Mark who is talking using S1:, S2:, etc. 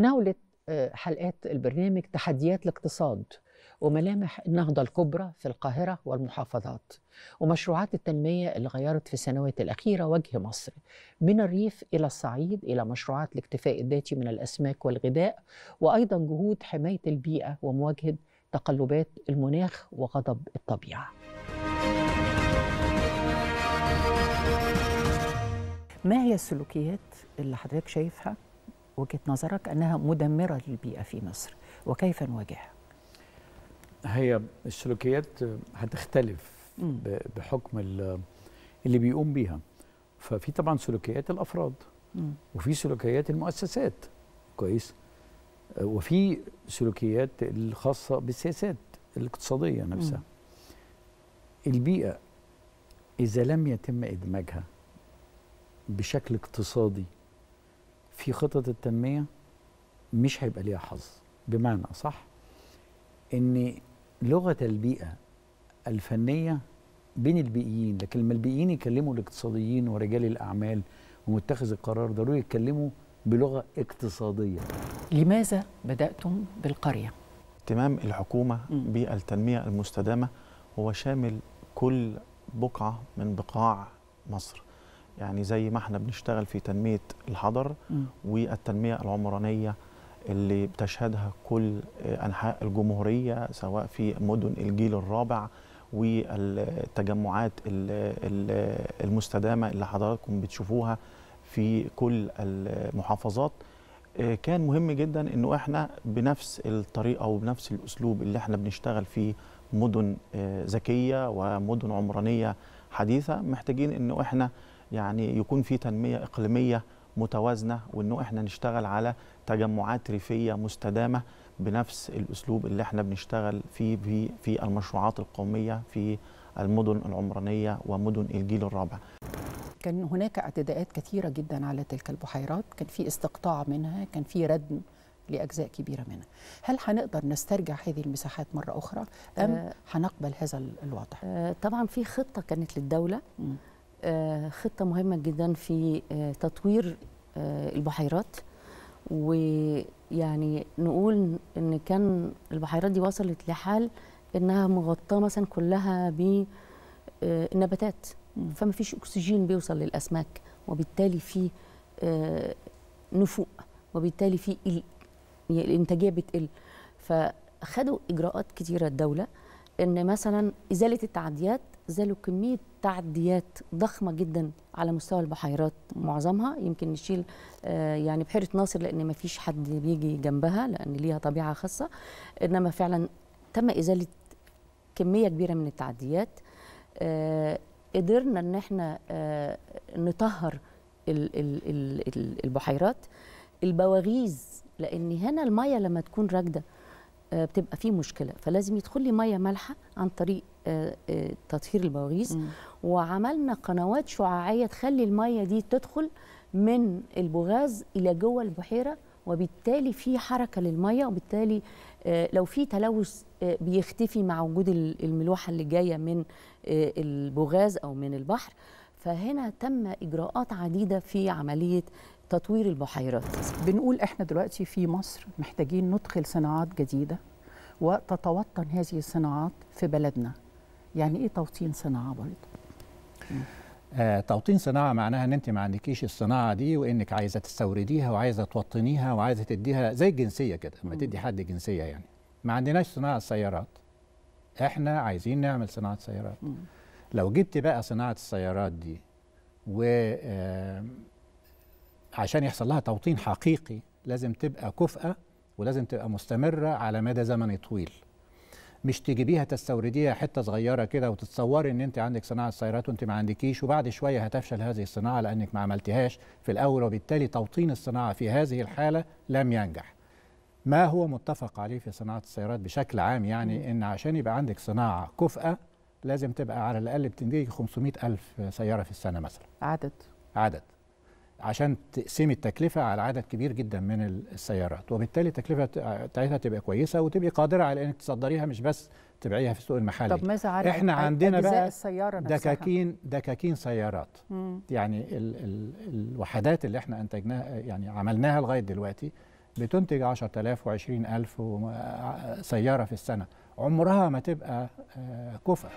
S1: تناولت آه، حلقات البرنامج تحديات الاقتصاد وملامح النهضة الكبرى في القاهرة والمحافظات ومشروعات التنمية اللي غيرت في السنوات الأخيرة وجه مصر من الريف إلى الصعيد إلى مشروعات الاكتفاء الذاتي من الأسماك والغذاء وأيضا جهود حماية البيئة ومواجهة تقلبات المناخ وغضب الطبيعة ما هي السلوكيات اللي حضرتك شايفها وجهه نظرك انها مدمره للبيئه في مصر وكيف نواجهها؟
S2: هي السلوكيات هتختلف بحكم اللي بيقوم بيها ففي طبعا سلوكيات الافراد وفي سلوكيات المؤسسات كويس وفي سلوكيات الخاصه بالسياسات الاقتصاديه نفسها البيئه اذا لم يتم ادماجها بشكل اقتصادي في خطط التنميه مش هيبقى ليها حظ بمعنى صح ان لغه البيئه الفنيه بين البيئيين لكن لما البيئيين يكلموا الاقتصاديين ورجال الاعمال ومتخذ القرار ضروري يتكلموا
S3: بلغه اقتصاديه
S1: لماذا بداتم
S3: بالقريه اهتمام الحكومه بالتنميه المستدامه هو شامل كل بقعه من بقاع مصر يعني زي ما احنا بنشتغل في تنميه الحضر والتنميه العمرانيه اللي بتشهدها كل انحاء الجمهوريه سواء في مدن الجيل الرابع والتجمعات المستدامه اللي حضراتكم بتشوفوها في كل المحافظات آه، كان مهم جدا انه احنا بنفس الطريقه وبنفس الاسلوب اللي احنا بنشتغل فيه مدن آه، ذكيه ومدن عمرانيه حديثه محتاجين انه احنا يعني يكون في تنميه اقليميه متوازنه وانه احنا نشتغل على تجمعات ريفيه مستدامه بنفس الاسلوب اللي احنا بنشتغل فيه في في المشروعات القوميه في المدن العمرانيه ومدن الجيل الرابع.
S1: كان هناك اعتداءات كثيره جدا على تلك البحيرات، كان في استقطاع منها، كان في ردم لأجزاء كبيرة منها هل هنقدر نسترجع هذه
S4: المساحات مرة أخرى أم هنقبل آه، هذا الوضع؟ آه، طبعا في خطة كانت للدولة آه، خطة مهمة جدا في تطوير البحيرات ويعني نقول ان كان البحيرات دي وصلت لحال انها مغطاه مثلا كلها بالنباتات فما فيش اكسجين بيوصل للاسماك وبالتالي في نفوق وبالتالي في يعني الانتاجيه بتقل فخدوا اجراءات كتيره الدوله ان مثلا ازاله التعديات زالوا كميه تعديات ضخمه جدا على مستوى البحيرات معظمها يمكن نشيل آه، يعني بحيره ناصر لان ما فيش حد بيجي جنبها لان ليها طبيعه خاصه انما فعلا تم ازاله كميه كبيره من التعديات آه، قدرنا ان احنا آه، نطهر البحيرات البواغيز لان هنا الميه لما تكون راكده آه، بتبقى فيه مشكله فلازم يدخل لي ميه مالحه عن طريق آه، آه، تطهير البواغيث وعملنا قنوات شعاعيه تخلي الميه دي تدخل من البغاز الى جوه البحيره وبالتالي في حركه للميه وبالتالي لو في تلوث بيختفي مع وجود الملوحه اللي جايه من البغاز او من البحر فهنا تم إجراءات عديدة في عملية تطوير البحيرات بنقول احنا دلوقتي في مصر محتاجين ندخل صناعات جديدة
S1: وتتوطن هذه الصناعات في بلدنا يعني ايه توطين صناعة برضه؟
S5: آه، توطين صناعة معناها ان انت ما عندكيش الصناعة دي وانك عايزة تستورديها وعايزة توطنيها وعايزة تديها زي الجنسية كده ما تدي حد جنسية يعني ما عندناش صناعة سيارات احنا عايزين نعمل صناعة سيارات لو جبت بقى صناعة السيارات دي و آه، عشان يحصل لها توطين حقيقي لازم تبقى كفأة ولازم تبقى مستمرة على مدى زمن طويل مش تجيبيها تستورديها حته صغيره كده وتتصوري ان انت عندك صناعه سيارات وانت ما عندكيش وبعد شويه هتفشل هذه الصناعه لانك ما عملتهاش في الاول وبالتالي توطين الصناعه في هذه الحاله لم ينجح. ما هو متفق عليه في صناعه السيارات بشكل عام يعني ان عشان يبقى عندك صناعه كفأه لازم تبقى على الاقل بتنتج 500000 سياره في السنه مثلا عدد عدد عشان تقسمي التكلفه على عدد كبير جدا من السيارات وبالتالي التكلفه بتاعتها تبقى كويسه وتبقى قادره على انك تصدريها مش بس تبيعيها في السوق المحلي طب ماذا عن احنا عندنا بقى
S1: السيارة دكاكين
S5: دكاكين سيارات مم. يعني ال ال الوحدات اللي احنا انتجناها يعني عملناها لغايه دلوقتي بتنتج 10000 و20000 سياره في السنه عمرها ما تبقى آه، كفأ